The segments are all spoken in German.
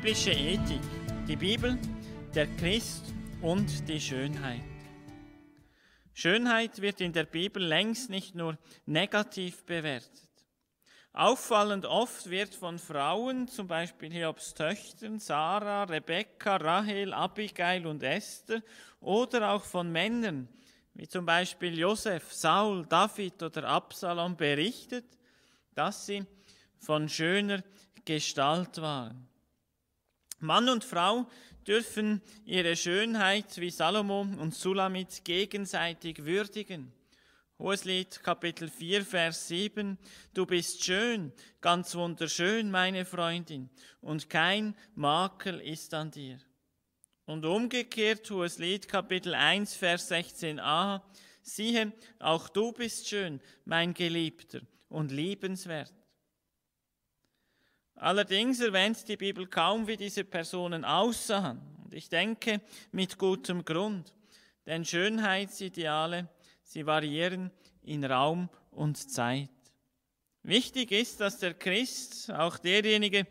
biblische Ethik, die Bibel, der Christ und die Schönheit. Schönheit wird in der Bibel längst nicht nur negativ bewertet. Auffallend oft wird von Frauen, zum Beispiel Hiobs Töchtern, Sarah, Rebekka, Rahel, Abigail und Esther, oder auch von Männern, wie zum Beispiel Josef, Saul, David oder Absalom, berichtet, dass sie von schöner Gestalt waren. Mann und Frau dürfen ihre Schönheit wie Salomo und Sulamit gegenseitig würdigen. Hohes Lied, Kapitel 4, Vers 7. Du bist schön, ganz wunderschön, meine Freundin, und kein Makel ist an dir. Und umgekehrt, Hohes Lied, Kapitel 1, Vers 16a. Siehe, auch du bist schön, mein Geliebter, und liebenswert. Allerdings erwähnt die Bibel kaum, wie diese Personen aussahen. Und ich denke, mit gutem Grund. Denn Schönheitsideale, sie variieren in Raum und Zeit. Wichtig ist, dass der Christ, auch derjenige,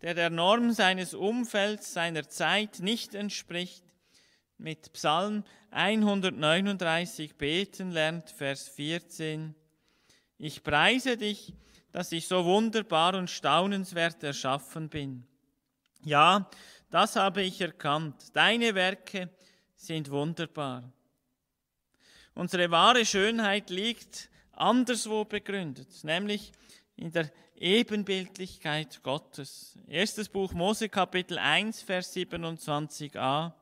der der Norm seines Umfelds, seiner Zeit nicht entspricht, mit Psalm 139 beten lernt, Vers 14. Ich preise dich, dass ich so wunderbar und staunenswert erschaffen bin. Ja, das habe ich erkannt. Deine Werke sind wunderbar. Unsere wahre Schönheit liegt anderswo begründet, nämlich in der Ebenbildlichkeit Gottes. Erstes Buch Mose Kapitel 1, Vers 27a.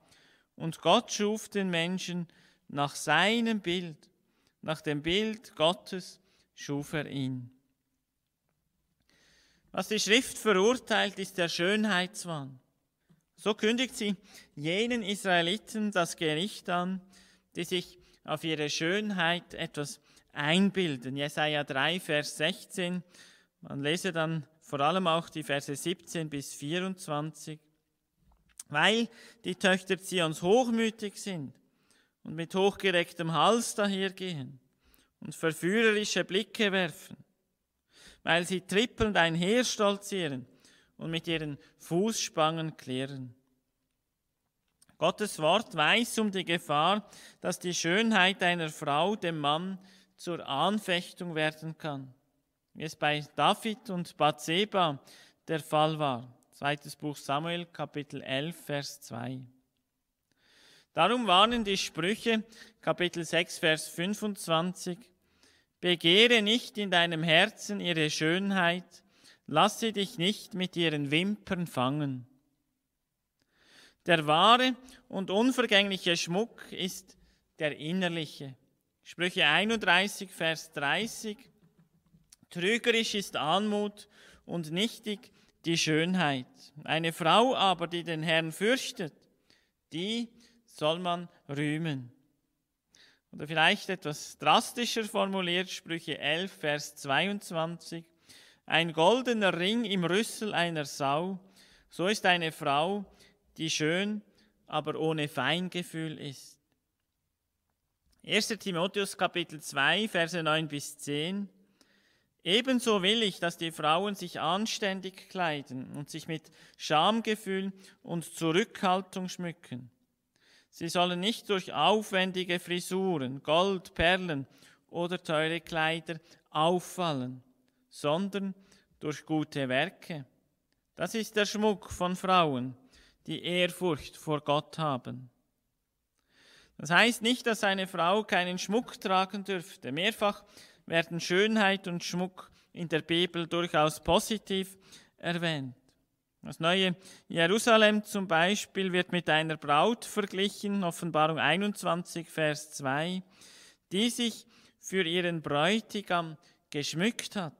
Und Gott schuf den Menschen nach seinem Bild, nach dem Bild Gottes schuf er ihn. Was die Schrift verurteilt, ist der Schönheitswahn. So kündigt sie jenen Israeliten das Gericht an, die sich auf ihre Schönheit etwas einbilden. Jesaja 3, Vers 16. Man lese dann vor allem auch die Verse 17 bis 24. Weil die Töchter Zions hochmütig sind und mit hochgerecktem Hals dahergehen und verführerische Blicke werfen weil sie trippelnd einherstolzieren und mit ihren Fußspangen klirren. Gottes Wort weiß um die Gefahr, dass die Schönheit einer Frau dem Mann zur Anfechtung werden kann, wie es bei David und Bathseba der Fall war. Zweites Buch Samuel, Kapitel 11, Vers 2. Darum warnen die Sprüche, Kapitel 6, Vers 25, Begehre nicht in deinem Herzen ihre Schönheit, lasse dich nicht mit ihren Wimpern fangen. Der wahre und unvergängliche Schmuck ist der innerliche. Sprüche 31, Vers 30. Trügerisch ist Anmut und nichtig die Schönheit. Eine Frau aber, die den Herrn fürchtet, die soll man rühmen. Oder vielleicht etwas drastischer formuliert, Sprüche 11, Vers 22. Ein goldener Ring im Rüssel einer Sau, so ist eine Frau, die schön, aber ohne Feingefühl ist. 1. Timotheus Kapitel 2, Verse 9 bis 10. Ebenso will ich, dass die Frauen sich anständig kleiden und sich mit Schamgefühl und Zurückhaltung schmücken Sie sollen nicht durch aufwendige Frisuren, Gold, Perlen oder teure Kleider auffallen, sondern durch gute Werke. Das ist der Schmuck von Frauen, die Ehrfurcht vor Gott haben. Das heißt nicht, dass eine Frau keinen Schmuck tragen dürfte. Mehrfach werden Schönheit und Schmuck in der Bibel durchaus positiv erwähnt. Das neue Jerusalem zum Beispiel wird mit einer Braut verglichen, Offenbarung 21, Vers 2, die sich für ihren Bräutigam geschmückt hat.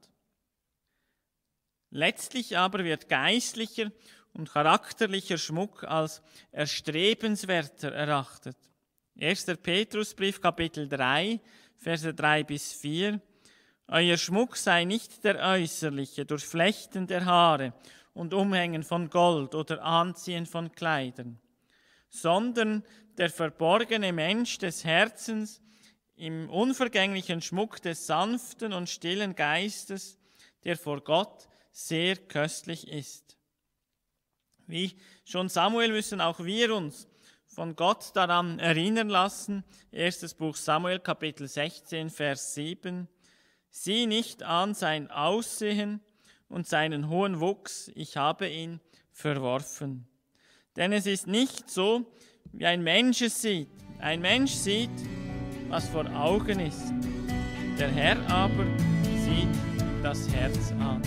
Letztlich aber wird geistlicher und charakterlicher Schmuck als erstrebenswerter erachtet. 1. Petrusbrief Kapitel 3, Verse 3 bis 4. Euer Schmuck sei nicht der äußerliche, durch Flechten der Haare und Umhängen von Gold oder Anziehen von Kleidern, sondern der verborgene Mensch des Herzens im unvergänglichen Schmuck des sanften und stillen Geistes, der vor Gott sehr köstlich ist. Wie schon Samuel müssen auch wir uns von Gott daran erinnern lassen. Erstes Buch Samuel Kapitel 16, Vers 7. Sieh nicht an sein Aussehen und seinen hohen Wuchs, ich habe ihn verworfen. Denn es ist nicht so, wie ein Mensch es sieht. Ein Mensch sieht, was vor Augen ist. Der Herr aber sieht das Herz an.